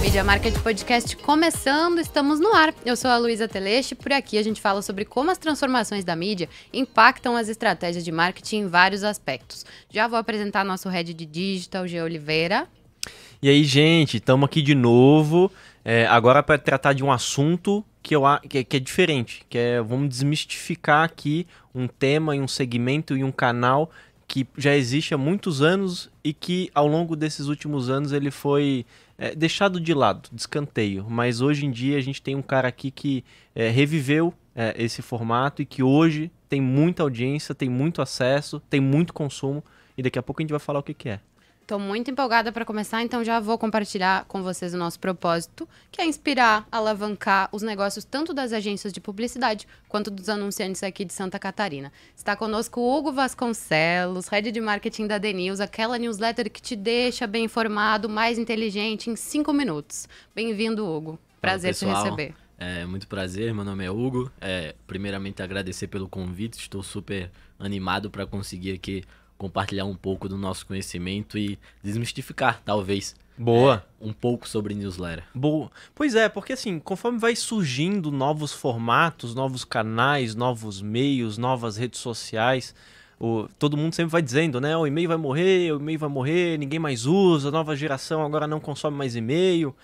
Mídia Marca de Podcast começando, estamos no ar. Eu sou a Luísa Teleste, por aqui a gente fala sobre como as transformações da mídia impactam as estratégias de marketing em vários aspectos. Já vou apresentar nosso head de digital, G. Oliveira. E aí, gente, estamos aqui de novo, é, agora para tratar de um assunto que, eu, que é, que, é diferente, que é, vamos desmistificar aqui um tema e um segmento e um canal que já existe há muitos anos e que ao longo desses últimos anos ele foi é, deixado de lado, de escanteio. Mas hoje em dia a gente tem um cara aqui que é, reviveu é, esse formato e que hoje tem muita audiência, tem muito acesso, tem muito consumo. E daqui a pouco a gente vai falar o que, que é. Estou muito empolgada para começar, então já vou compartilhar com vocês o nosso propósito, que é inspirar, alavancar os negócios tanto das agências de publicidade quanto dos anunciantes aqui de Santa Catarina. Está conosco o Hugo Vasconcelos, head de marketing da The News, aquela newsletter que te deixa bem informado, mais inteligente em cinco minutos. Bem-vindo, Hugo. Prazer Olá, te receber. É, muito prazer, meu nome é Hugo. É, primeiramente, agradecer pelo convite, estou super animado para conseguir aqui compartilhar um pouco do nosso conhecimento e desmistificar, talvez. Boa. É, um pouco sobre newsletter. Boa. Pois é, porque assim, conforme vai surgindo novos formatos, novos canais, novos meios, novas redes sociais, o, todo mundo sempre vai dizendo, né? O e-mail vai morrer, o e-mail vai morrer, ninguém mais usa, nova geração agora não consome mais e-mail.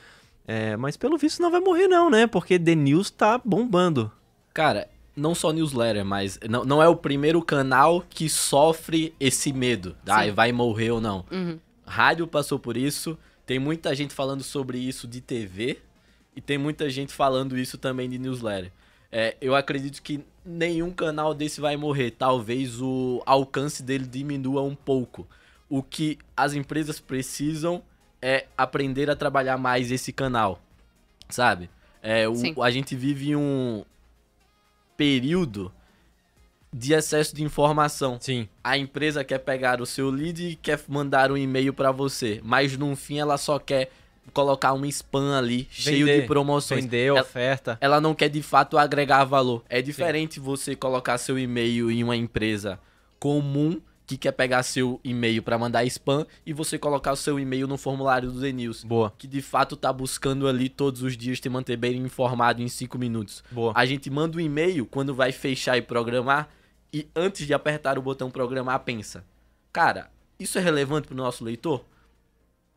É, mas pelo visto não vai morrer, não, né? Porque The News tá bombando. Cara, não só newsletter, mas não, não é o primeiro canal que sofre esse medo. Ah, vai morrer ou não. Uhum. Rádio passou por isso, tem muita gente falando sobre isso de TV e tem muita gente falando isso também de newsletter. É, eu acredito que nenhum canal desse vai morrer. Talvez o alcance dele diminua um pouco. O que as empresas precisam é aprender a trabalhar mais esse canal, sabe? É, o, a gente vive um, período de excesso de informação. Sim. A empresa quer pegar o seu lead e quer mandar um e-mail para você, mas no fim ela só quer colocar um spam ali Vender. cheio de promoções. Vender ela, oferta. Ela não quer de fato agregar valor. É diferente Sim. você colocar seu e-mail em uma empresa comum que quer pegar seu e-mail para mandar spam e você colocar o seu e-mail no formulário do Zenils. Boa. Que de fato tá buscando ali todos os dias te manter bem informado em 5 minutos. Boa. A gente manda um e-mail quando vai fechar e programar e antes de apertar o botão programar, pensa: "Cara, isso é relevante pro nosso leitor?"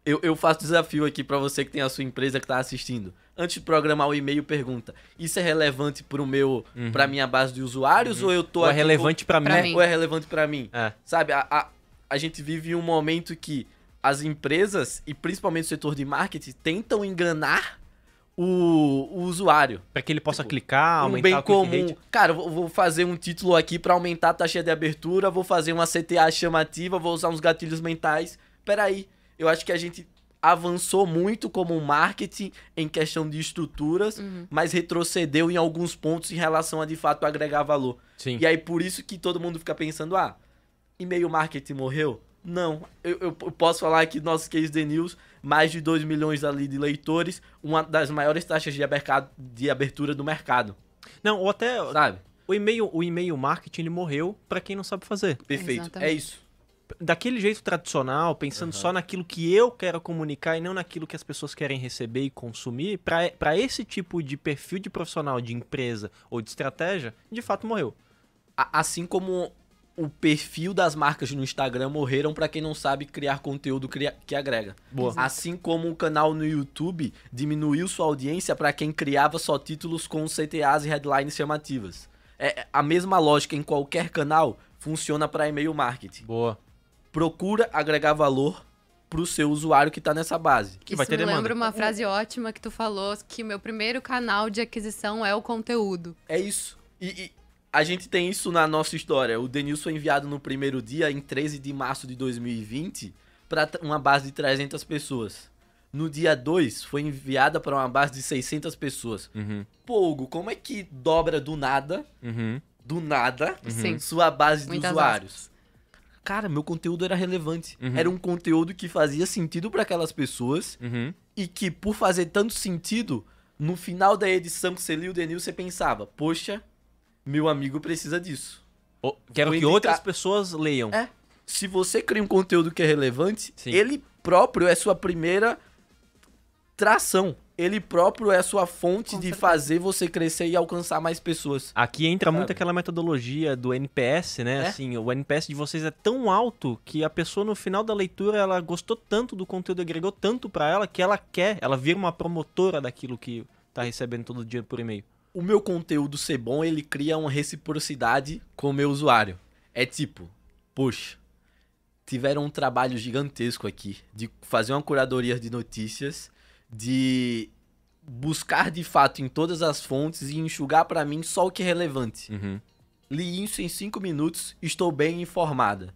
Eu, eu faço desafio aqui para você que tem a sua empresa que tá assistindo antes de programar o e-mail, pergunta: isso é relevante pro meu, uhum. pra minha base de usuários uhum. ou eu tô ou é relevante para mim? mim? Ou é relevante para mim? É. Sabe, a, a, a gente vive um momento que as empresas e principalmente o setor de marketing tentam enganar o, o usuário. Para que ele possa tipo, clicar, aumentar um bem o comum. Cara, vou, vou fazer um título aqui para aumentar a taxa de abertura, vou fazer uma CTA chamativa, vou usar uns gatilhos mentais. Peraí, eu acho que a gente avançou muito como marketing em questão de estruturas, uhum. mas retrocedeu em alguns pontos em relação a de fato agregar valor. Sim. E aí por isso que todo mundo fica pensando, ah, e-mail marketing morreu? Não, eu, eu posso falar que nosso case de news, mais de 2 milhões ali de leitores, uma das maiores taxas de, abercado, de abertura do mercado. Não, ou até, sabe? O e-mail, o e-mail marketing ele morreu para quem não sabe fazer. Perfeito, é isso daquele jeito tradicional, pensando uhum. só naquilo que eu quero comunicar e não naquilo que as pessoas querem receber e consumir, para esse tipo de perfil de profissional, de empresa ou de estratégia, de fato morreu. Assim como o perfil das marcas no Instagram morreram para quem não sabe criar conteúdo que agrega. Boa. Assim como o canal no YouTube diminuiu sua audiência para quem criava só títulos com CTAs e headlines chamativas. É, é, a mesma lógica em qualquer canal funciona para e-mail marketing. Boa procura agregar valor pro seu usuário que tá nessa base. Que Isso vai ter demanda. lembra uma frase ótima que tu falou, que meu primeiro canal de aquisição é o conteúdo. É isso. E, e a gente tem isso na nossa história. O Denilson foi enviado no primeiro dia, em 13 de março de 2020, para uma base de 300 pessoas. No dia 2, foi enviada para uma base de 600 pessoas. Uhum. Pô, Hugo, como é que dobra do nada, uhum. do nada, uhum. sua base de Muitas usuários? Aspas cara, meu conteúdo era relevante. Uhum. Era um conteúdo que fazia sentido para aquelas pessoas uhum. e que, por fazer tanto sentido, no final da edição que você lia o Denil, você pensava, poxa, meu amigo precisa disso. Oh, quero que outras pessoas leiam. É. Se você cria um conteúdo que é relevante, Sim. ele próprio é sua primeira tração ele próprio é sua fonte de fazer você crescer e alcançar mais pessoas. Aqui entra sabe? muito aquela metodologia do NPS, né? É? Assim, o NPS de vocês é tão alto que a pessoa no final da leitura ela gostou tanto do conteúdo, agregou tanto para ela que ela quer, ela vira uma promotora daquilo que tá recebendo todo dia por e-mail. O meu conteúdo ser bom, ele cria uma reciprocidade com o meu usuário. É tipo, poxa, tiveram um trabalho gigantesco aqui de fazer uma curadoria de notícias de buscar de fato em todas as fontes e enxugar para mim só o que é relevante. Uhum. Li isso em cinco minutos, estou bem informada.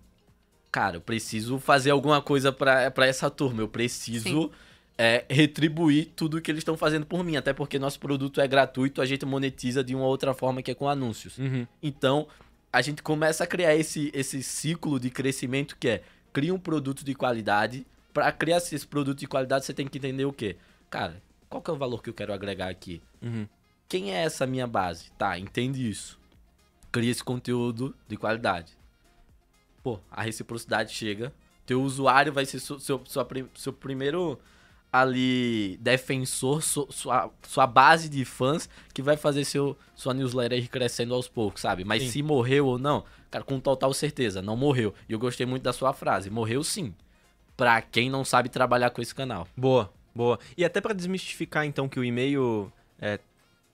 Cara, eu preciso fazer alguma coisa para essa turma, eu preciso é, retribuir tudo que eles estão fazendo por mim, até porque nosso produto é gratuito, a gente monetiza de uma outra forma que é com anúncios. Uhum. Então, a gente começa a criar esse, esse ciclo de crescimento que é cria um produto de qualidade, para criar esse produto de qualidade, você tem que entender o quê? Cara, qual que é o valor que eu quero agregar aqui? Uhum. Quem é essa minha base? Tá, entende isso. Cria esse conteúdo de qualidade. Pô, a reciprocidade chega. Teu usuário vai ser seu, seu, seu primeiro ali defensor, sua, sua base de fãs que vai fazer seu, sua newsletter ir crescendo aos poucos, sabe? Mas sim. se morreu ou não, cara, com total certeza, não morreu. E eu gostei muito da sua frase, morreu sim para quem não sabe trabalhar com esse canal. Boa, boa. E até para desmistificar então que o e-mail é,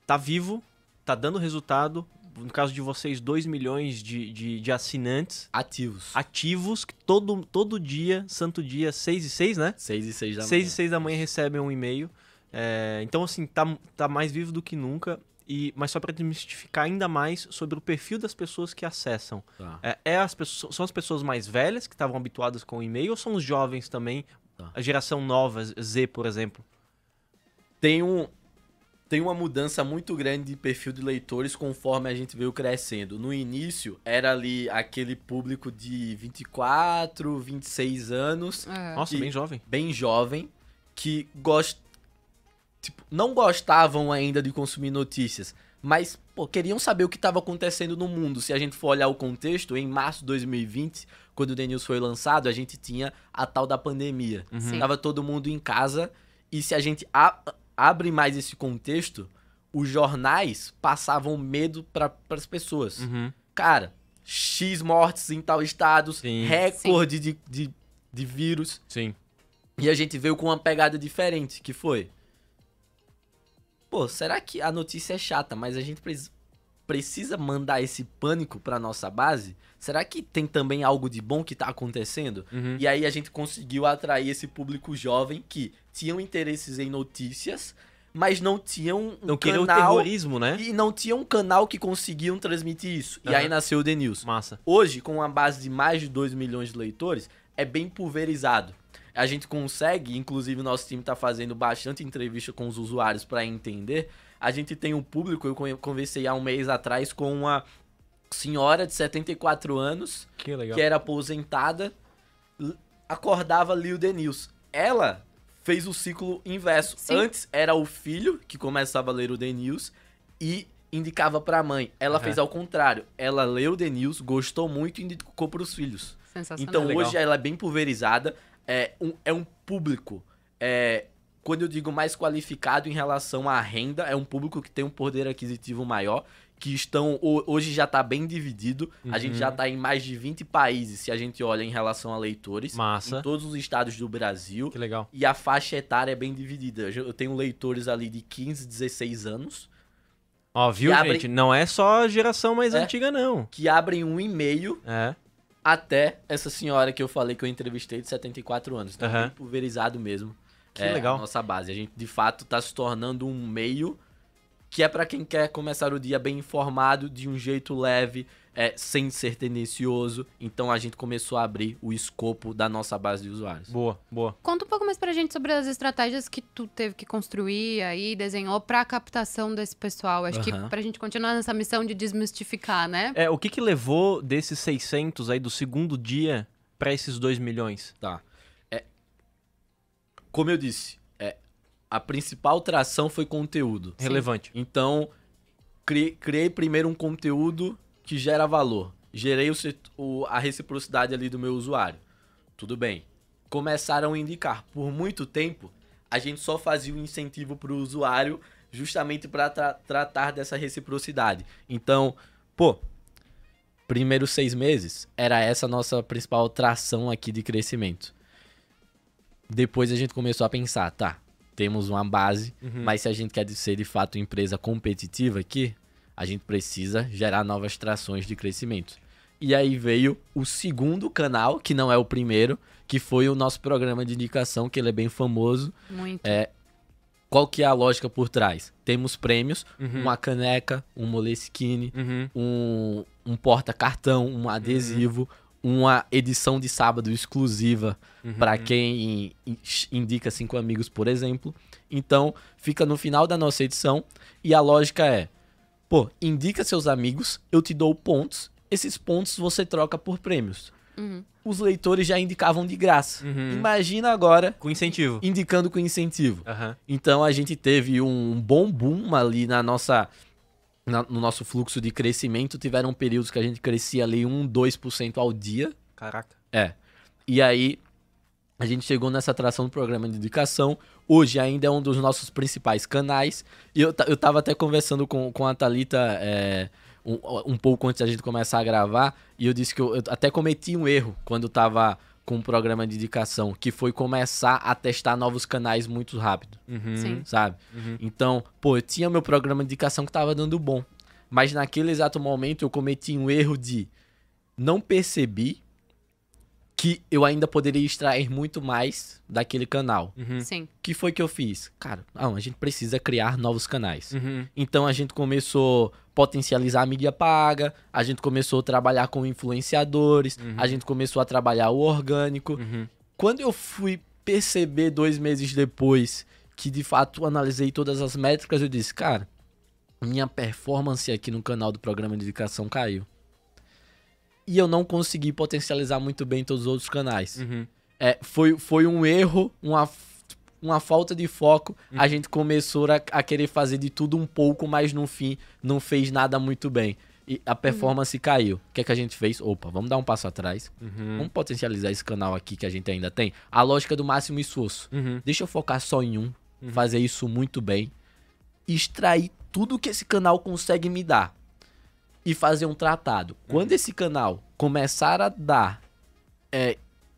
tá vivo, tá dando resultado. No caso de vocês, 2 milhões de, de, de, assinantes. Ativos. Ativos, que todo, todo dia, santo dia, 6 e 6, né? 6 e 6 da manhã. 6 e 6 da manhã recebem um e-mail. É, então, assim, tá, tá mais vivo do que nunca. E, mas só para desmistificar ainda mais sobre o perfil das pessoas que acessam. Tá. É, é, as pessoas, são as pessoas mais velhas que estavam habituadas com o e-mail ou são os jovens também? Tá. A geração nova, Z, por exemplo? Tem, um, tem uma mudança muito grande de perfil de leitores conforme a gente veio crescendo. No início, era ali aquele público de 24, 26 anos. É. Nossa, bem jovem. Bem jovem, que gosta tipo, não gostavam ainda de consumir notícias, mas pô, queriam saber o que estava acontecendo no mundo. Se a gente for olhar o contexto, em março de 2020, quando o The News foi lançado, a gente tinha a tal da pandemia. Uhum. Tava todo mundo em casa e se a gente a abre mais esse contexto, os jornais passavam medo para as pessoas. Uhum. Cara, X mortes em tal estado, Sim. recorde Sim. De, de, de vírus. Sim. E a gente veio com uma pegada diferente, que foi pô, será que a notícia é chata, mas a gente precisa precisa mandar esse pânico para nossa base? Será que tem também algo de bom que tá acontecendo? Uhum. E aí a gente conseguiu atrair esse público jovem que tinham interesses em notícias, mas não tinham um não canal, o terrorismo, né? E não tinha um canal que conseguiam transmitir isso. Uhum. E aí uhum. nasceu o The News. Massa. Hoje, com uma base de mais de 2 milhões de leitores, é bem pulverizado. A gente consegue, inclusive nosso time está fazendo bastante entrevista com os usuários para entender. A gente tem um público, eu conversei há um mês atrás com uma senhora de 74 anos, que, que era aposentada, acordava Lil The News. Ela fez o ciclo inverso. Sim. Antes era o filho que começava a ler o The News e indicava para a mãe. Ela uhum. fez ao contrário. Ela leu The News, gostou muito e indicou para os filhos. Então Legal. hoje ela é bem pulverizada é um, é um público. É, quando eu digo mais qualificado em relação à renda, é um público que tem um poder aquisitivo maior, que estão. Hoje já está bem dividido. Uhum. A gente já está uhum. em mais de 20 países, se a gente olha em relação a leitores. Massa. Em todos os estados do Brasil. Que legal. E a faixa etária é bem dividida. Eu tenho leitores ali de 15, 16 anos. Ó, viu, gente? Abrem... Não é só geração mais é, antiga, não. Que abrem um e-mail. É até essa senhora que eu falei que eu entrevistei de 74 anos. Então, né? uhum. pulverizado mesmo. Que é, legal. A nossa base. A gente, de fato, está se tornando um meio que é para quem quer começar o dia bem informado, de um jeito leve, é, sem ser tendencioso. Então a gente começou a abrir o escopo da nossa base de usuários. Boa, boa. Conta um pouco mais pra gente sobre as estratégias que tu teve que construir aí, desenhou pra captação desse pessoal. Acho uhum. que pra gente continuar nessa missão de desmistificar, né? É, o que que levou desses 600 aí do segundo dia para esses 2 milhões? Tá. É, como eu disse, a principal tração foi conteúdo. Sim. Relevante. Então, criei primeiro um conteúdo que gera valor. Gerei o, o, a reciprocidade ali do meu usuário. Tudo bem. Começaram a indicar. Por muito tempo, a gente só fazia o um incentivo para o usuário justamente para tra tratar dessa reciprocidade. Então, pô, primeiros seis meses era essa nossa principal tração aqui de crescimento. Depois a gente começou a pensar, tá, temos uma base, uhum. mas se a gente quer ser de fato empresa competitiva aqui, a gente precisa gerar novas trações de crescimento. E aí veio o segundo canal, que não é o primeiro, que foi o nosso programa de indicação, que ele é bem famoso. Muito. É, qual que é a lógica por trás? Temos prêmios, uhum. uma caneca, um moleskine, uhum. um, um porta-cartão, um uhum. adesivo, uma edição de sábado exclusiva uhum. para quem indica cinco amigos, por exemplo. Então, fica no final da nossa edição e a lógica é: pô, indica seus amigos, eu te dou pontos, esses pontos você troca por prêmios. Uhum. Os leitores já indicavam de graça. Uhum. Imagina agora. Com incentivo. Indicando com incentivo. Então a gente teve um bom boom ali na nossa na, no nosso fluxo de crescimento, tiveram períodos que a gente crescia ali 1, 2% ao dia. Caraca. É. E aí a gente chegou nessa atração do programa de educação. Hoje ainda é um dos nossos principais canais. E eu, eu tava até conversando com, com a Thalita é, um, um pouco antes da gente começar a gravar. E eu disse que eu, eu até cometi um erro quando tava com um programa de indicação, que foi começar a testar novos canais muito rápido. Uhum. Sabe? Uhum. Então, pô, eu tinha meu programa de indicação que tava dando bom. Mas naquele exato momento eu cometi um erro de não percebi que eu ainda poderia extrair muito mais daquele canal. Uhum. Sim. Que foi que eu fiz? Cara, não, a gente precisa criar novos canais. Uhum. Então a gente começou potencializar a mídia paga, a gente começou a trabalhar com influenciadores, uhum. a gente começou a trabalhar o orgânico. Uhum. Quando eu fui perceber dois meses depois que de fato analisei todas as métricas, eu disse, cara, minha performance aqui no canal do programa de dedicação caiu. E eu não consegui potencializar muito bem todos os outros canais. Uhum. É, foi, foi um erro, uma uma falta de foco, a uhum. gente começou a, a, querer fazer de tudo um pouco, mas no fim não fez nada muito bem. E a performance uhum. caiu. O que é que a gente fez? Opa, vamos dar um passo atrás. Uhum. Vamos potencializar esse canal aqui que a gente ainda tem. A lógica do máximo esforço. Uhum. Deixa eu focar só em um, uhum. fazer isso muito bem, extrair tudo que esse canal consegue me dar e fazer um tratado. Uhum. Quando esse canal começar a dar é,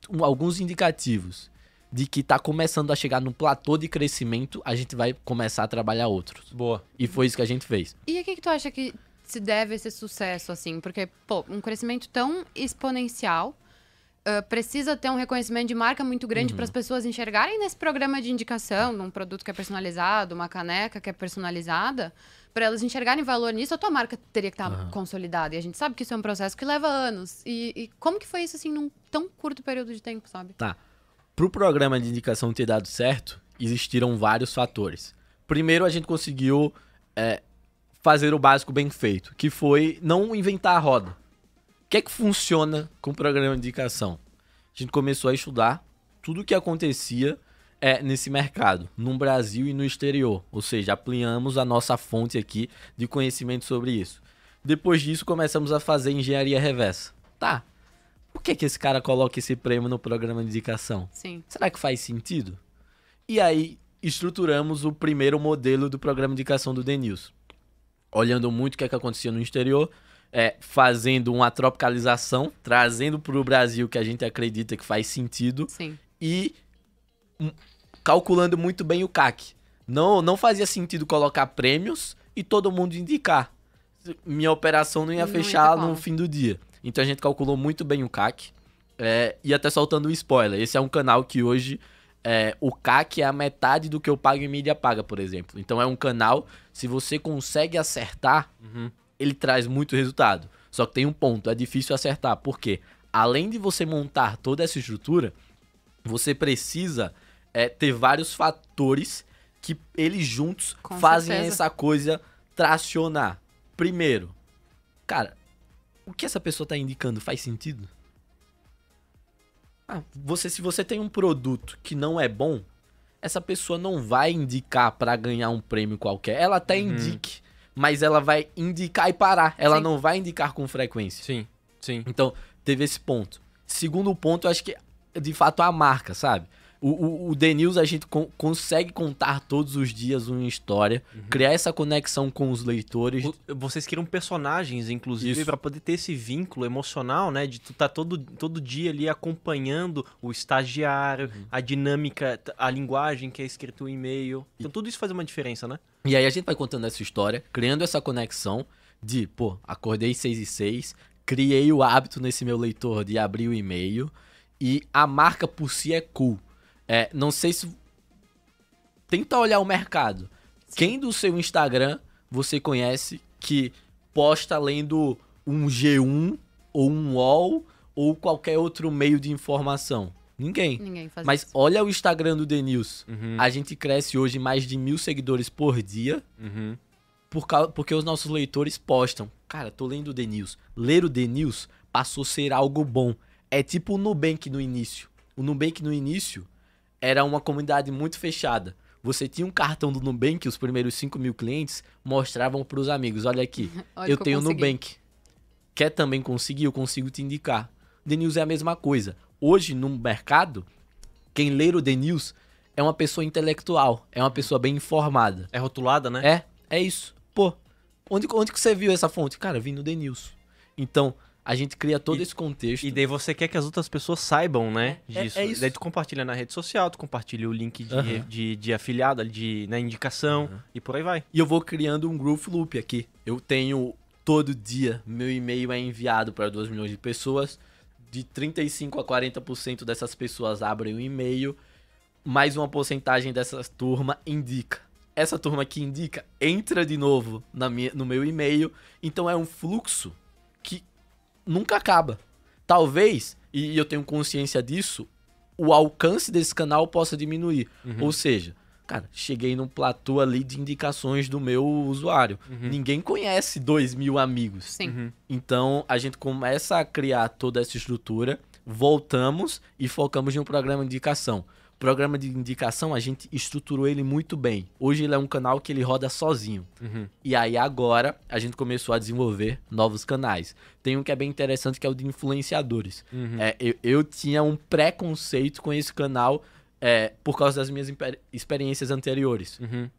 um, alguns indicativos de que tá começando a chegar num platô de crescimento, a gente vai começar a trabalhar outros. Boa. E foi isso que a gente fez. E o que, que tu acha que se deve esse sucesso, assim? Porque, pô, um crescimento tão exponencial. Uh, precisa ter um reconhecimento de marca muito grande uhum. para as pessoas enxergarem nesse programa de indicação, num produto que é personalizado, uma caneca que é personalizada, para elas enxergarem valor nisso, a tua marca teria que estar tá uhum. consolidada. E a gente sabe que isso é um processo que leva anos. E, e como que foi isso, assim, num tão curto período de tempo, sabe? Tá. Para o programa de indicação ter dado certo, existiram vários fatores. Primeiro, a gente conseguiu é, fazer o básico bem feito, que foi não inventar a roda. O que é que funciona com o programa de indicação? A gente começou a estudar tudo o que acontecia é, nesse mercado, no Brasil e no exterior. Ou seja, ampliamos a nossa fonte aqui de conhecimento sobre isso. Depois disso, começamos a fazer engenharia reversa. Tá, por que, que esse cara coloca esse prêmio no programa de indicação? Sim. Será que faz sentido? E aí estruturamos o primeiro modelo do programa de indicação do Denils. Olhando muito o que, é que acontecia no exterior, é, fazendo uma tropicalização, trazendo para o Brasil que a gente acredita que faz sentido Sim. e um, calculando muito bem o CAC. Não, não fazia sentido colocar prêmios e todo mundo indicar. Minha operação não ia não fechar ia no fim do dia. Então a gente calculou muito bem o CAC. É, e até soltando um spoiler, esse é um canal que hoje é, o CAC é a metade do que eu pago em mídia paga, por exemplo. Então é um canal, se você consegue acertar, uhum. ele traz muito resultado. Só que tem um ponto, é difícil acertar, porque além de você montar toda essa estrutura, você precisa é, ter vários fatores que eles juntos Com fazem certeza. essa coisa tracionar. Primeiro, cara, o que essa pessoa está indicando faz sentido? Ah, você, se você tem um produto que não é bom, essa pessoa não vai indicar para ganhar um prêmio qualquer. Ela até uhum. indique, mas ela vai indicar e parar. Ela Sim. não vai indicar com frequência. Sim. Sim. Então, teve esse ponto. Segundo ponto, eu acho que de fato a marca, sabe? O, o, o The News a gente con consegue contar todos os dias uma história, uhum. criar essa conexão com os leitores. O, vocês criam personagens, inclusive, para poder ter esse vínculo emocional, né? De tu tá todo, todo dia ali acompanhando o estagiário, uhum. a dinâmica, a linguagem que é escrito o e-mail. Então tudo isso faz uma diferença, né? E aí a gente vai contando essa história, criando essa conexão de, pô, acordei 6 e 6, criei o hábito nesse meu leitor de abrir o e-mail e a marca por si é cool. É, não sei se. Tenta olhar o mercado. Sim. Quem do seu Instagram você conhece que posta lendo um G1 ou um UOL ou qualquer outro meio de informação? Ninguém. Ninguém Mas isso. olha o Instagram do The News. Uhum. A gente cresce hoje mais de mil seguidores por dia. Uhum. Por causa, porque os nossos leitores postam. Cara, tô lendo o The News. Ler o The News passou a ser algo bom. É tipo o Nubank no início. O Nubank no início era uma comunidade muito fechada. Você tinha um cartão do Nubank, os primeiros 5 mil clientes mostravam para os amigos: olha aqui, olha eu tenho eu Nubank. Quer também conseguir? Eu consigo te indicar. The News é a mesma coisa. Hoje, no mercado, quem ler o The News é uma pessoa intelectual, é uma pessoa bem informada. É rotulada, né? É, é isso. Pô, onde, onde que você viu essa fonte? Cara, vim no The News. Então, a gente cria todo e, esse contexto. E daí você quer que as outras pessoas saibam, né? É, é disso. É, é isso. Daí tu compartilha na rede social, tu compartilha o link de, uhum. de, de, afiliado, de né, indicação uhum. e por aí vai. E eu vou criando um growth loop aqui. Eu tenho todo dia, meu e-mail é enviado para 2 milhões de pessoas. De 35 a 40% dessas pessoas abrem o um e-mail. Mais uma porcentagem dessa turma indica essa turma que indica entra de novo na minha, no meu e-mail. Então é um fluxo nunca acaba. Talvez, e eu tenho consciência disso, o alcance desse canal possa diminuir. Uhum. Ou seja, cara, cheguei num platô ali de indicações do meu usuário. Uhum. Ninguém conhece dois mil amigos. Uhum. Então a gente começa a criar toda essa estrutura, voltamos e focamos em um programa de indicação programa de indicação, a gente estruturou ele muito bem. Hoje ele é um canal que ele roda sozinho. Uhum. E aí agora a gente começou a desenvolver novos canais. Tem um que é bem interessante que é o de influenciadores. Uhum. É, eu, eu tinha um preconceito com esse canal é, por causa das minhas experiências anteriores. Uhum.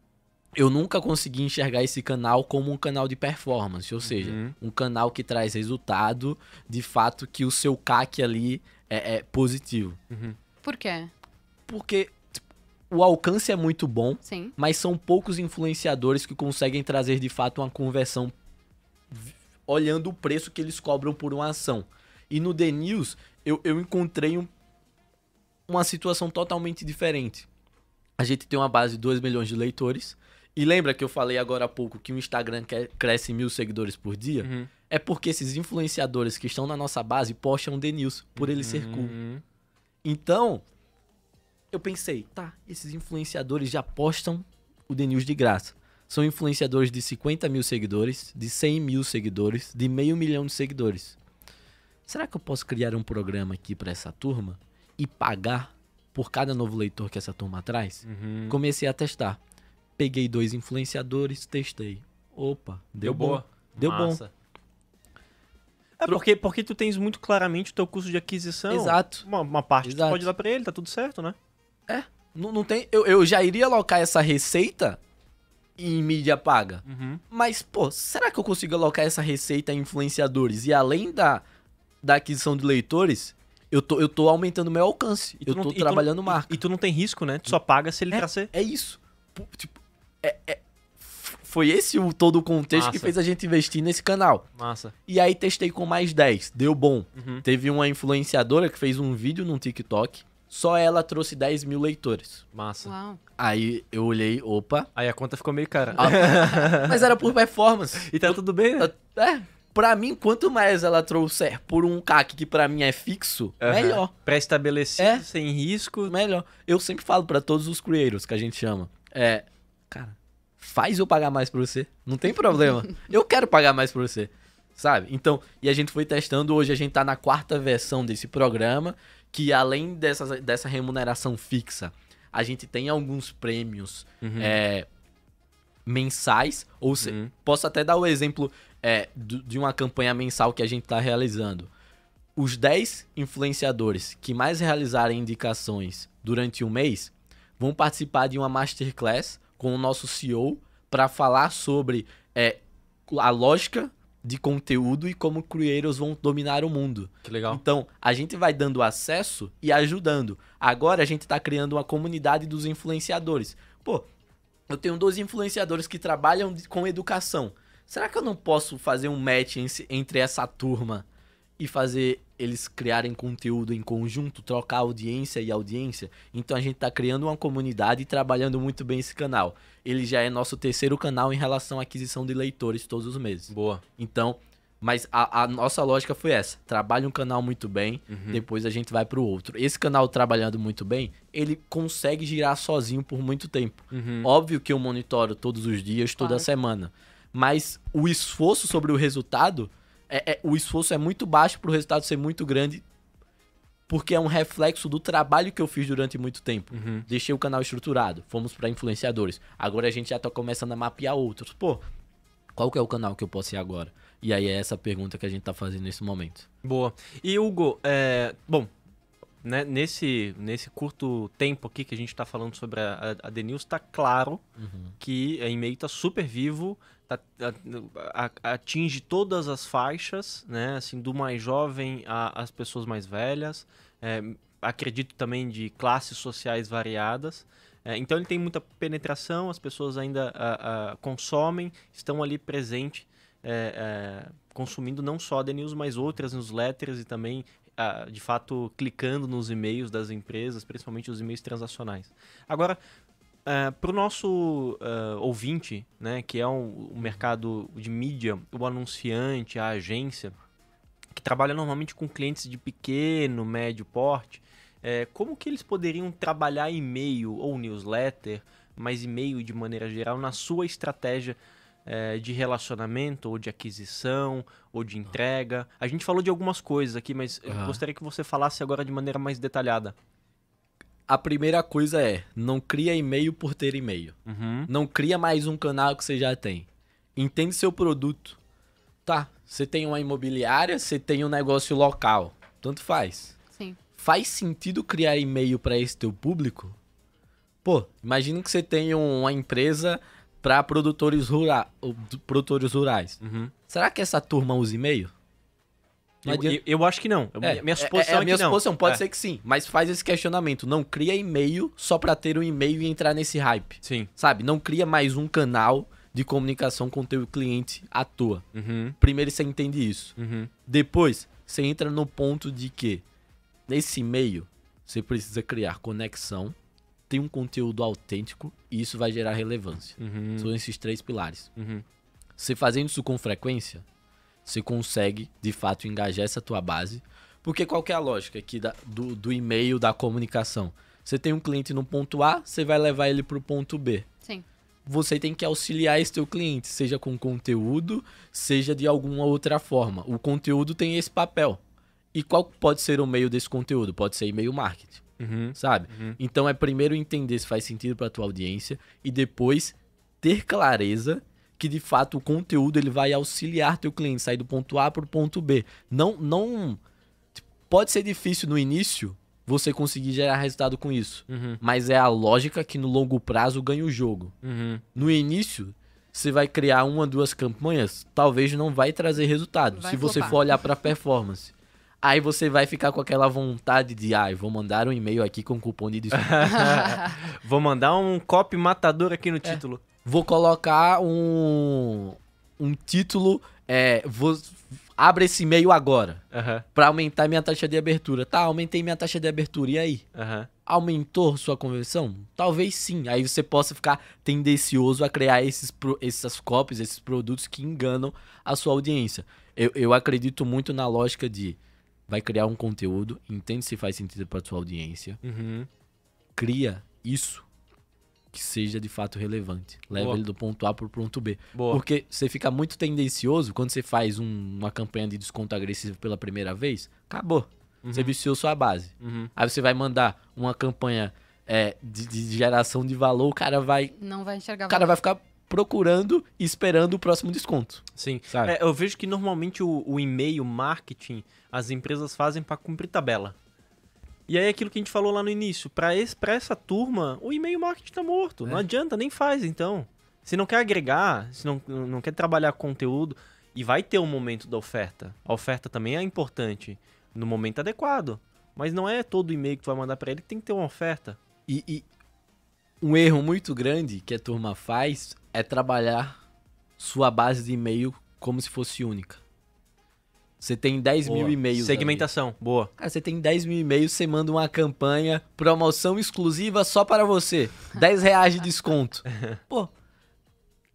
Eu nunca consegui enxergar esse canal como um canal de performance, ou seja, uhum. um canal que traz resultado, de fato que o seu CAC ali é, é positivo. Uhum. Por quê? porque tipo, o alcance é muito bom, Sim. mas são poucos influenciadores que conseguem trazer de fato uma conversão olhando o preço que eles cobram por uma ação. E no The News, eu, eu encontrei um, uma situação totalmente diferente. A gente tem uma base de 2 milhões de leitores. E lembra que eu falei agora há pouco que o Instagram cresce mil seguidores por dia? Uhum. É porque esses influenciadores que estão na nossa base postam The News, por ele ser cool. Uhum. Então, eu pensei, tá, esses influenciadores já postam o The News de graça. São influenciadores de 50 mil seguidores, de 100 mil seguidores, de meio milhão de seguidores. Será que eu posso criar um programa aqui para essa turma e pagar por cada novo leitor que essa turma traz? Uhum. Comecei a testar. Peguei dois influenciadores, testei. Opa, deu, deu bom. boa. Deu Massa. bom. É porque, porque tu tens muito claramente o teu custo de aquisição. Exato. Uma, uma parte Exato. tu pode dar pra ele, tá tudo certo, né? É. Não, não tem. Eu, eu já iria alocar essa receita em mídia paga. Uhum. Mas, pô, será que eu consigo alocar essa receita em influenciadores? E além da, da aquisição de leitores, eu tô, eu tô aumentando meu alcance. eu não, tô trabalhando tu, marca. E, e, tu não tem risco, né? Tu só paga se ele é, trazer. É isso. Pô, tipo, é, é, foi esse o, todo o contexto Massa. que fez a gente investir nesse canal. Massa. E aí testei com mais 10. Deu bom. Uhum. Teve uma influenciadora que fez um vídeo no TikTok só ela trouxe 10 mil leitores. Massa. Uau. Aí eu olhei, opa. Aí a conta ficou meio cara. Ah, mas era por performance. E tá tudo bem, né? É. Pra mim, quanto mais ela trouxer por um CAC que para mim é fixo, uhum. melhor. Pré-estabelecido, é. sem risco. Melhor. Eu sempre falo para todos os creators que a gente chama. É, cara, faz eu pagar mais pra você. Não tem problema. eu quero pagar mais pra você sabe? Então, e a gente foi testando, hoje a gente tá na quarta versão desse programa que além dessa, dessa remuneração fixa, a gente tem alguns prêmios uhum. é, mensais, ou se, uhum. posso até dar o exemplo é, de uma campanha mensal que a gente está realizando. Os 10 influenciadores que mais realizarem indicações durante um mês vão participar de uma masterclass com o nosso CEO para falar sobre é, a lógica de conteúdo e como creators vão dominar o mundo. Que legal. Então, a gente vai dando acesso e ajudando. Agora a gente está criando uma comunidade dos influenciadores. Pô, eu tenho dois influenciadores que trabalham com educação. Será que eu não posso fazer um match entre essa turma e fazer eles criarem conteúdo em conjunto, trocar audiência e audiência. Então a gente está criando uma comunidade e trabalhando muito bem esse canal. Ele já é nosso terceiro canal em relação à aquisição de leitores todos os meses. Boa. Então, mas a, a nossa lógica foi essa: trabalha um canal muito bem, uhum. depois a gente vai para o outro. Esse canal trabalhando muito bem, ele consegue girar sozinho por muito tempo. Uhum. Óbvio que eu monitoro todos os dias, toda claro. semana. Mas o esforço sobre o resultado é, é, o esforço é muito baixo para o resultado ser muito grande, porque é um reflexo do trabalho que eu fiz durante muito tempo. Uhum. Deixei o canal estruturado, fomos para influenciadores. Agora a gente já está começando a mapear outros. Pô, qual que é o canal que eu posso ir agora? E aí é essa pergunta que a gente está fazendo nesse momento. Boa. E Hugo, é... bom, né, nesse, nesse curto tempo aqui que a gente está falando sobre a, a, a The News, está claro uhum. que a e-mail está super vivo, tá, a, a, atinge todas as faixas, né, assim, do mais jovem às pessoas mais velhas, é, acredito também de classes sociais variadas. É, então ele tem muita penetração, as pessoas ainda consomem, estão ali presentes é, é, consumindo não só a The News, mas outras newsletters e também de fato clicando nos e-mails das empresas, principalmente os e-mails transacionais. Agora, Uh, é, para o nosso uh, ouvinte, né, que é um, um, mercado de mídia, o anunciante, a agência, que trabalha normalmente com clientes de pequeno, médio porte, é, como que eles poderiam trabalhar e-mail ou newsletter, mas e-mail de maneira geral, na sua estratégia é, de relacionamento, ou de aquisição, ou de entrega. A gente falou de algumas coisas aqui, mas uhum. gostaria que você falasse agora de maneira mais detalhada. A primeira coisa é, não cria e-mail por ter e-mail. Uhum. Não cria mais um canal que você já tem. Entende seu produto. Tá, você tem uma imobiliária, você tem um negócio local. Tanto faz. Sim. Faz sentido criar e-mail para esse teu público? Pô, imagina que você tem uma empresa para produtores, rura, produtores rurais. Uhum. Será que essa turma usa e-mail? Eu, eu, eu, acho que não. É, minha é, suposição é, é, é minha suposição, pode é. ser que sim, mas faz esse questionamento. Não cria e-mail só para ter um e-mail e entrar nesse hype. Sim. Sabe? Não cria mais um canal de comunicação com o teu cliente à toa. Uhum. Primeiro você entende isso. Uhum. Depois, você entra no ponto de que nesse e-mail você precisa criar conexão tem um conteúdo autêntico e isso vai gerar relevância. Uhum. São esses três pilares. Uhum. Você fazendo isso com frequência, você consegue, de fato, engajar essa tua base. Porque qual é a lógica aqui da, do, do e-mail, da comunicação? Você tem um cliente no ponto A, você vai levar ele para o ponto B. Sim. Você tem que auxiliar esse teu cliente, seja com conteúdo, seja de alguma outra forma. O conteúdo tem esse papel. E qual pode ser o meio desse conteúdo? Pode ser e-mail marketing uhum, sabe? Uhum. Então é primeiro entender se faz sentido para tua audiência e depois ter clareza que de fato o conteúdo ele vai auxiliar teu cliente sair do ponto A para o ponto B. Não, não tipo, pode ser difícil no início você conseguir gerar resultado com isso, uhum. mas é a lógica que no longo prazo ganha o jogo. Uhum. No início você vai criar uma, duas campanhas, talvez não vai trazer resultado. Vai se flopar. você for olhar para performance. Aí você vai ficar com aquela vontade de, ai, ah, vou mandar um e-mail aqui com cupom de desconto. vou mandar um copy matador aqui no é. título. É. Vou colocar um um título, é, vou abre esse e-mail agora uhum. para aumentar minha taxa de abertura. Tá, aumentei minha taxa de abertura, e aí? Uhum. Aumentou sua conversão? Talvez sim. Aí você possa ficar tendencioso a criar esses, essas copies, esses produtos que enganam a sua audiência. Eu, eu acredito muito na lógica de vai criar um conteúdo, entende se faz sentido para sua audiência, uhum. cria isso que seja de fato relevante. Leva Boa. ele do ponto A para o ponto B. Boa. Porque você fica muito tendencioso quando você faz um, uma campanha de desconto agressivo pela primeira vez, acabou. Uhum. Você viciou sua base. Uhum. Aí você vai mandar uma campanha é, de, de, geração de valor, o cara vai. Não vai enxergar. O cara valor. vai ficar procurando e esperando o próximo desconto. Sim. É, eu vejo que normalmente o, o e-mail marketing as empresas fazem para cumprir tabela. E aí aquilo que a gente falou lá no início, para essa turma, o e-mail marketing está morto. É. Não adianta, nem faz então. Se não quer agregar, se não, não quer trabalhar conteúdo, e vai ter o um momento da oferta. A oferta também é importante no momento adequado. Mas não é todo e-mail que tu vai mandar para ele que tem que ter uma oferta. E, e um erro muito grande que a turma faz é trabalhar sua base de e-mail como se fosse única. Você tem 10 boa. mil e-mails. Segmentação, ali. boa. Cara, você tem 10 mil e-mails, você manda uma campanha, promoção exclusiva só para você. 10 reais de desconto. Pô,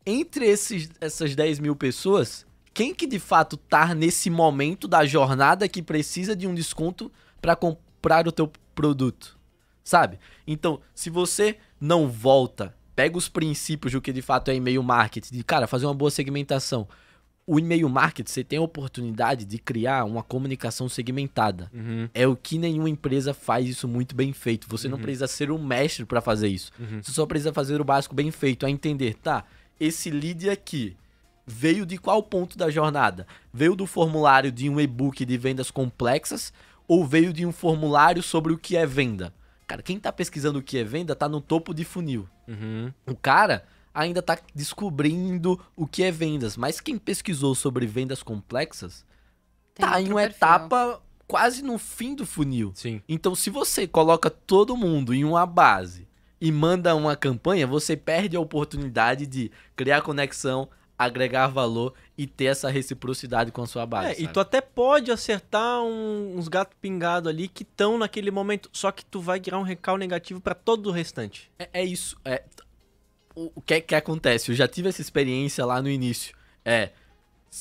entre esses, essas 10 mil pessoas, quem que de fato tá nesse momento da jornada que precisa de um desconto para comprar o teu produto? Sabe? Então, se você não volta pega os princípios do que de fato é e-mail marketing, de cara, fazer uma boa segmentação. O e-mail marketing, você tem a oportunidade de criar uma comunicação segmentada. Uhum. É o que nenhuma empresa faz isso muito bem feito. Você uhum. não precisa ser um mestre para fazer isso. Uhum. Você só precisa fazer o básico bem feito, a entender, tá? Esse lead aqui, veio de qual ponto da jornada? Veio do formulário de um e-book de vendas complexas ou veio de um formulário sobre o que é venda? Cara, quem está pesquisando o que é venda está no topo de funil. Uhum. O cara ainda está descobrindo o que é vendas, mas quem pesquisou sobre vendas complexas Tem tá em uma perfil. etapa quase no fim do funil. Sim. Então, se você coloca todo mundo em uma base e manda uma campanha, você perde a oportunidade de criar conexão, agregar valor e ter essa reciprocidade com a sua base. É, sabe? e tu até pode acertar um, uns gato pingado ali que estão naquele momento, só que tu vai gerar um recal negativo para todo o restante. É, é isso. É, o, o que, é que acontece? Eu já tive essa experiência lá no início. É.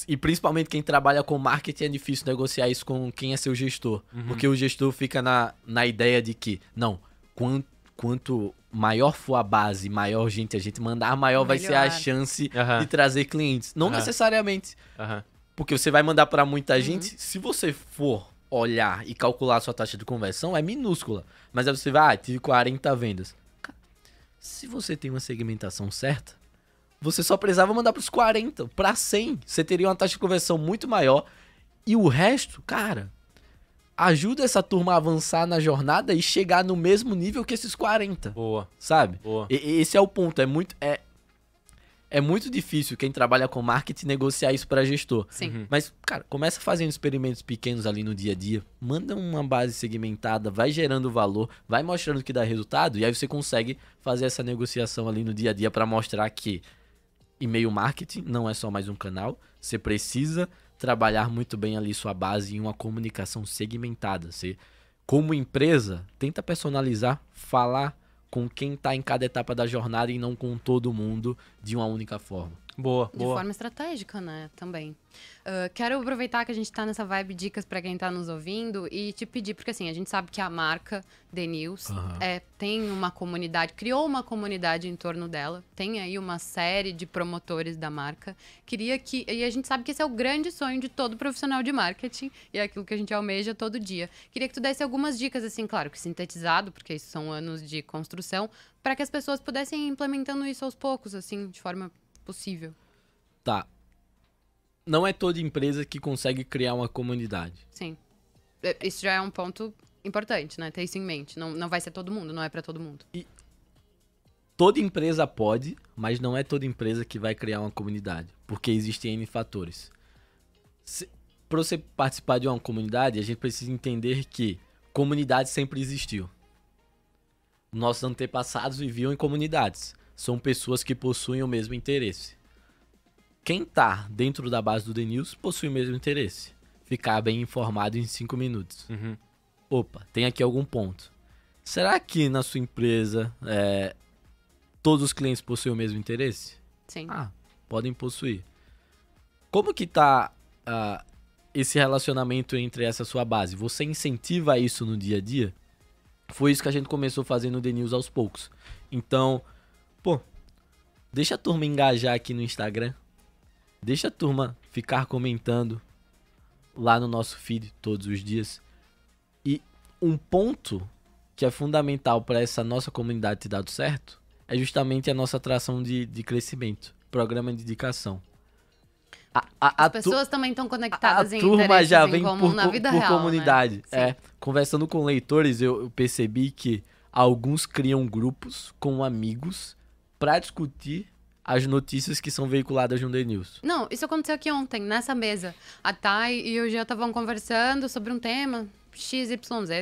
E principalmente quem trabalha com marketing é difícil negociar isso com quem é seu gestor. Uhum. Porque o gestor fica na, na ideia de que, não, quanto quanto maior for a base, maior gente a gente mandar, maior vai ser a chance uhum. de trazer clientes. Não uhum. necessariamente. Uhum. Porque você vai mandar para muita uhum. gente, se você for olhar e calcular a sua taxa de conversão, é minúscula. Mas aí você vai, ah, tive 40 vendas. Se você tem uma segmentação certa, você só precisava mandar para os 40, para 100. Você teria uma taxa de conversão muito maior. E o resto, cara, ajuda essa turma a avançar na jornada e chegar no mesmo nível que esses 40. Boa. Sabe? Boa. E, esse é o ponto. É muito. É, é muito difícil quem trabalha com marketing negociar isso para gestor. Sim. Uhum. Mas, cara, começa fazendo experimentos pequenos ali no dia a dia. Manda uma base segmentada, vai gerando valor, vai mostrando que dá resultado. E aí você consegue fazer essa negociação ali no dia a dia para mostrar que e-mail marketing não é só mais um canal. Você precisa trabalhar muito bem ali sua base em uma comunicação segmentada. Você, como empresa, tenta personalizar, falar com quem está em cada etapa da jornada e não com todo mundo de uma única forma. Boa, de boa. forma estratégica, né? Também. Uh, quero aproveitar que a gente tá nessa vibe dicas para quem tá nos ouvindo e te pedir, porque assim, a gente sabe que a marca The News uhum. é, tem uma comunidade, criou uma comunidade em torno dela, tem aí uma série de promotores da marca. Queria que. E a gente sabe que esse é o grande sonho de todo profissional de marketing e é aquilo que a gente almeja todo dia. Queria que tu desse algumas dicas, assim, claro que sintetizado, porque isso são anos de construção, para que as pessoas pudessem ir implementando isso aos poucos, assim, de forma possível. Tá. Não é toda empresa que consegue criar uma comunidade. Sim. É, isso já é um ponto importante, né? Ter isso em mente. Não, não vai ser todo mundo, não é para todo mundo. E toda empresa pode, mas não é toda empresa que vai criar uma comunidade. Porque existem N fatores. Se, pra você participar de uma comunidade, a gente precisa entender que comunidade sempre existiu. Nossos antepassados viviam em comunidades são pessoas que possuem o mesmo interesse. Quem tá dentro da base do The News possui o mesmo interesse. Ficar bem informado em 5 minutos. Uhum. Opa, tem aqui algum ponto. Será que na sua empresa é, todos os clientes possuem o mesmo interesse? Sim. Ah, podem possuir. Como que tá uh, esse relacionamento entre essa sua base? Você incentiva isso no dia a dia? Foi isso que a gente começou fazendo no The News aos poucos. Então, pô, deixa a turma engajar aqui no Instagram. Deixa a turma ficar comentando lá no nosso feed todos os dias. E um ponto que é fundamental para essa nossa comunidade ter dado certo é justamente a nossa atração de, de crescimento programa de dedicação. A, a, As pessoas tu... também estão conectadas a, a em turma já vem por, na vida por real, né? comunidade. Né? É, conversando com leitores, eu, eu percebi que alguns criam grupos com amigos para discutir as notícias que são veiculadas no The News. Não, isso aconteceu aqui ontem, nessa mesa. A Thay e o Jean estavam conversando sobre um tema. XYZ,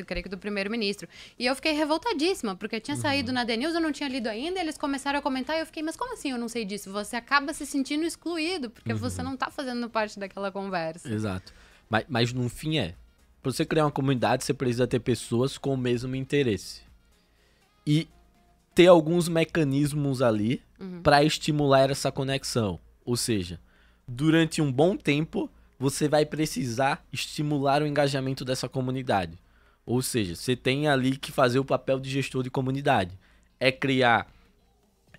creio que do primeiro-ministro. E eu fiquei revoltadíssima, porque tinha uhum. saído na The News, eu não tinha lido ainda, eles começaram a comentar e eu fiquei, mas como assim eu não sei disso? Você acaba se sentindo excluído, porque uhum. você não tá fazendo parte daquela conversa. Exato. Mas, mas no fim é. Pra você criar uma comunidade, você precisa ter pessoas com o mesmo interesse. E ter alguns mecanismos ali uhum. para estimular essa conexão. Ou seja, durante um bom tempo, você vai precisar estimular o engajamento dessa comunidade. Ou seja, você tem ali que fazer o papel de gestor de comunidade. É criar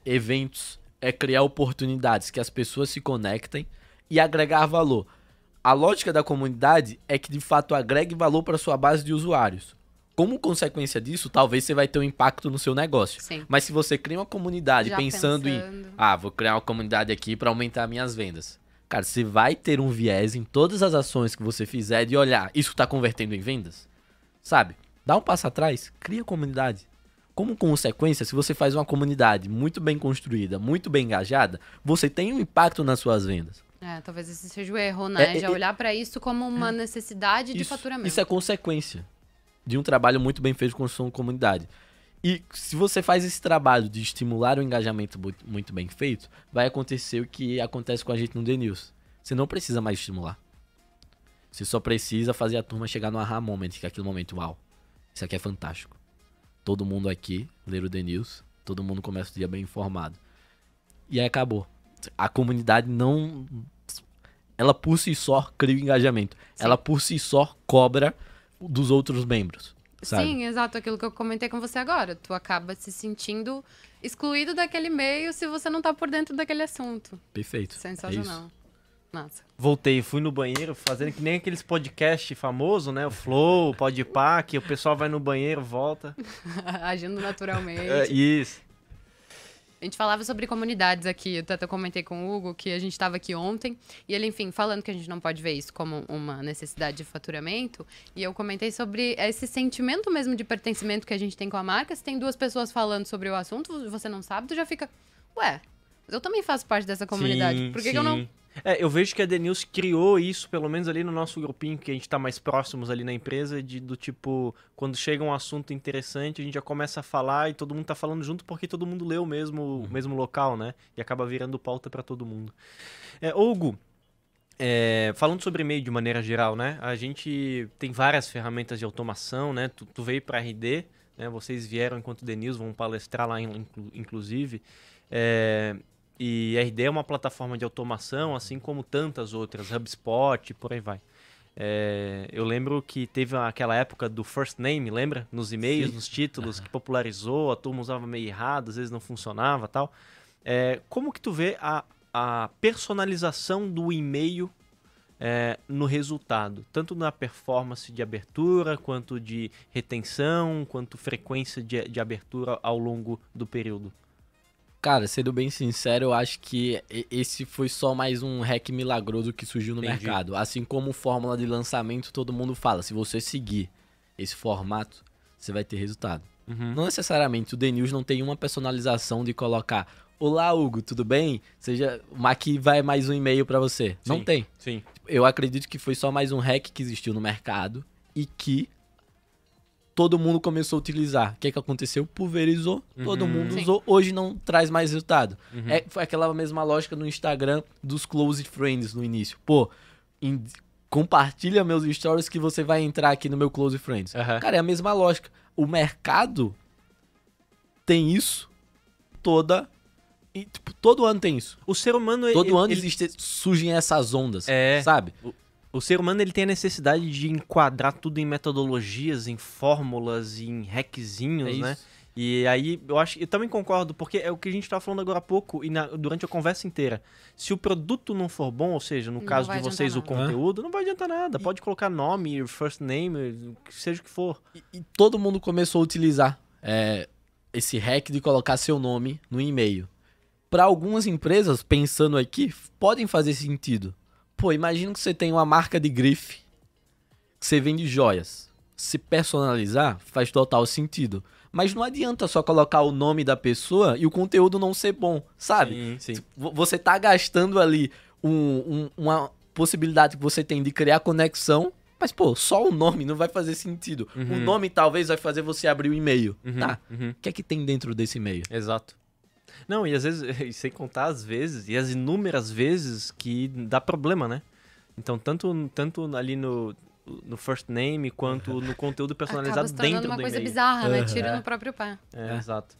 eventos, é criar oportunidades que as pessoas se conectem e agregar valor. A lógica da comunidade é que de fato agregue valor para sua base de usuários como consequência disso, talvez você vai ter um impacto no seu negócio. Sim. Mas se você cria uma comunidade pensando, pensando, em, ah, vou criar uma comunidade aqui para aumentar minhas vendas. Cara, você vai ter um viés em todas as ações que você fizer de olhar, isso está convertendo em vendas? Sabe? Dá um passo atrás, cria comunidade. Como consequência, se você faz uma comunidade muito bem construída, muito bem engajada, você tem um impacto nas suas vendas. É, talvez esse seja o erro, né? É, é Já é, olhar para isso como uma é. necessidade isso, de faturamento. Isso é consequência de um trabalho muito bem feito com sua comunidade. E se você faz esse trabalho de estimular o engajamento muito bem feito, vai acontecer o que acontece com a gente no The News. Você não precisa mais estimular. Você só precisa fazer a turma chegar no aha moment, que é aquele momento, uau, isso aqui é fantástico. Todo mundo aqui ler o The News, todo mundo começa o dia bem informado. E aí acabou. A comunidade não ela por si só cria o engajamento. Sim. Ela por si só cobra dos outros membros. Sabe? Sim, exato, aquilo que eu comentei com você agora. Tu acaba se sentindo excluído daquele meio se você não tá por dentro daquele assunto. Perfeito. É Sensacional. É nossa. Voltei, fui no banheiro, fazendo que nem aqueles podcast famoso, né? O Flow, o Podpah, que o pessoal vai no banheiro, volta. Agindo naturalmente. É, isso gente falava sobre comunidades aqui. Eu até comentei com o Hugo que a gente estava aqui ontem e ele, enfim, falando que a gente não pode ver isso como uma necessidade de faturamento. E eu comentei sobre esse sentimento mesmo de pertencimento que a gente tem com a marca. Se tem duas pessoas falando sobre o assunto, você não sabe, tu já fica, ué, eu também faço parte dessa comunidade. Sim, Por que, que eu não é, eu vejo que a Denils criou isso, pelo menos ali no nosso grupinho, que a gente tá mais próximos ali na empresa, de, do tipo, quando chega um assunto interessante, a gente já começa a falar e todo mundo tá falando junto porque todo mundo lê o mesmo, uhum. mesmo local, né? E acaba virando pauta para todo mundo. É, Hugo, é, falando sobre e-mail de maneira geral, né? A gente tem várias ferramentas de automação, né? Tu, tu veio para RD, né? Vocês vieram enquanto Denils vão palestrar lá, inclusive. É, e a RD é uma plataforma de automação, assim como tantas outras, HubSpot, por aí vai. É, eu lembro que teve aquela época do first name, lembra? Nos e-mails, Sim. nos títulos, que popularizou, a turma usava meio errado, às vezes não funcionava tal. É, como que tu vê a, a personalização do e-mail é, no resultado? Tanto na performance de abertura, quanto de retenção, quanto frequência de, de abertura ao longo do período. Cara, sendo bem sincero, eu acho que esse foi só mais um hack milagroso que surgiu no Entendi. mercado. Assim como fórmula de lançamento, todo mundo fala, se você seguir esse formato, você vai ter resultado. Uhum. Não necessariamente o The News não tem uma personalização de colocar Olá, Hugo, tudo bem? Seja, aqui vai mais um e-mail para você. Sim, não tem. Sim. Eu acredito que foi só mais um hack que existiu no mercado e que todo mundo começou a utilizar. O que, é que aconteceu? Pulverizou, uhum. todo mundo Sim. usou. Hoje não traz mais resultado. Uhum. É, foi aquela mesma lógica no Instagram dos close friends no início. Pô, in, compartilha meus stories que você vai entrar aqui no meu close friends. Uhum. Cara, é a mesma lógica. O mercado tem isso toda e, tipo, todo ano tem isso. O ser humano... Todo ele, ano ele... Existe, surgem essas ondas, é... sabe? O o ser humano ele tem a necessidade de enquadrar tudo em metodologias, em fórmulas, em hackzinhos, é né? E aí eu acho, eu também concordo, porque é o que a gente estava falando agora há pouco e na, durante a conversa inteira. Se o produto não for bom, ou seja, no não caso de vocês o conteúdo, não vai adiantar nada. E... Pode colocar nome, first name, seja o que for. E, e todo mundo começou a utilizar é, esse hack de colocar seu nome no e-mail. Para algumas empresas, pensando aqui, podem fazer sentido. Pô, imagina que você tem uma marca de grife, que você vende joias. Se personalizar faz total sentido. Mas não adianta só colocar o nome da pessoa e o conteúdo não ser bom, sabe? Sim, sim. Tipo, você tá gastando ali um, um, uma possibilidade que você tem de criar conexão, mas, pô, só o nome não vai fazer sentido. Uhum. O nome talvez vai fazer você abrir o e-mail, uhum, tá? Uhum. O que é que tem dentro desse e-mail? Exato. Não, e às vezes, sem contar as vezes, e as inúmeras vezes que dá problema, né? Então, tanto, tanto ali no, no first name quanto no conteúdo personalizado Acaba se dentro uma do coisa bizarra, né? Tiro no próprio pé. É, é, exato.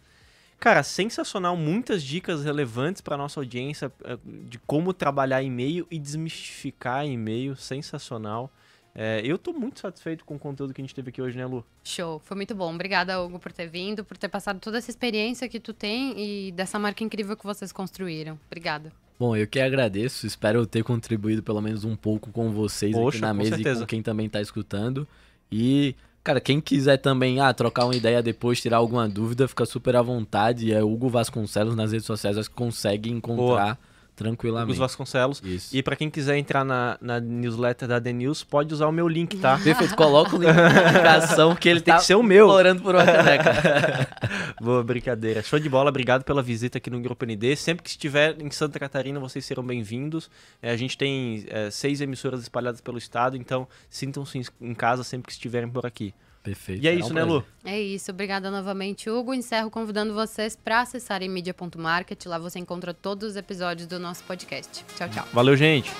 Cara, sensacional, muitas dicas relevantes para nossa audiência eh, de como trabalhar e-mail e desmistificar e-mail, sensacional. É, eu tô muito satisfeito com o conteúdo que a gente teve aqui hoje, né, Lu? Show, foi muito bom. Obrigada, Hugo, por ter vindo, por ter passado toda essa experiência que tu tem e dessa marca incrível que vocês construíram. Obrigada. Bom, eu que agradeço, espero ter contribuído pelo menos um pouco com vocês Poxa, aqui na mesa certeza. e com quem também tá escutando. E, cara, quem quiser também ah, trocar uma ideia depois, tirar alguma dúvida, fica super à vontade. É Hugo Vasconcelos nas redes sociais, acho que consegue encontrar. Boa Tranquilamente. Os Vasconcelos. Isso. E para quem quiser entrar na, na newsletter da The News, pode usar o meu link, tá? Perfeito, coloca o link na indicação que ele tem tá que ser o meu. Orando por uma caneca. Boa, brincadeira. Show de bola, obrigado pela visita aqui no Grupo ND. Sempre que estiver em Santa Catarina, vocês serão bem-vindos. É, a gente tem é, seis emissoras espalhadas pelo estado, então sintam-se em casa sempre que estiverem por aqui. Perfeito. E é, é isso, um né, Lu? É isso. Obrigada novamente, Hugo. Encerro convidando vocês para acessarem media.market. Lá você encontra todos os episódios do nosso podcast. Tchau, tchau. Valeu, gente.